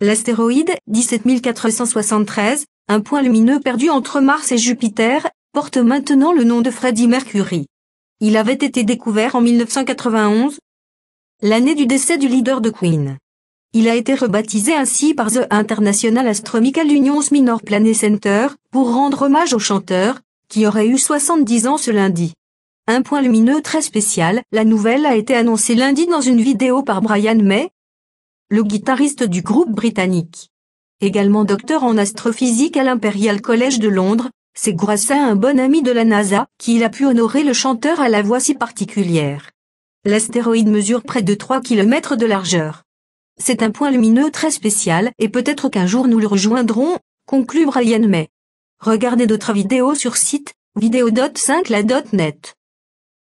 L'astéroïde 17473, un point lumineux perdu entre Mars et Jupiter, porte maintenant le nom de freddy Mercury. Il avait été découvert en 1991, l'année du décès du leader de Queen. Il a été rebaptisé ainsi par The International Astronomical Union's Minor Planet Center, pour rendre hommage au chanteur, qui aurait eu 70 ans ce lundi. Un point lumineux très spécial, la nouvelle a été annoncée lundi dans une vidéo par Brian May, le guitariste du groupe britannique. Également docteur en astrophysique à l'Imperial College de Londres, c'est grâce à un bon ami de la NASA qu'il a pu honorer le chanteur à la voix si particulière. L'astéroïde mesure près de 3 km de largeur. C'est un point lumineux très spécial et peut-être qu'un jour nous le rejoindrons, conclut Brian May. Regardez d'autres vidéos sur site, vidéo.5la.net.